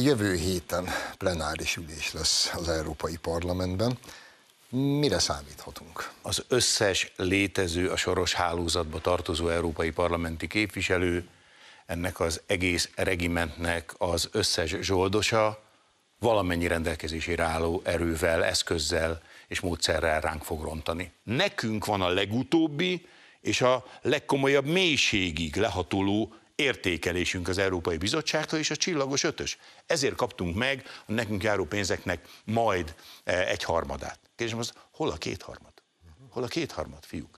Jövő héten plenáris ülés lesz az Európai Parlamentben. Mire számíthatunk? Az összes létező, a soros hálózatba tartozó európai parlamenti képviselő, ennek az egész regimentnek az összes zsoldosa valamennyi rendelkezésére álló erővel, eszközzel és módszerrel ránk fog rontani. Nekünk van a legutóbbi és a legkomolyabb mélységig lehatoló értékelésünk az Európai Bizottságtól, és a csillagos ötös. Ezért kaptunk meg a nekünk járó pénzeknek majd eh, egy harmadát. És most hol a kétharmad? Hol a kétharmad, fiúk?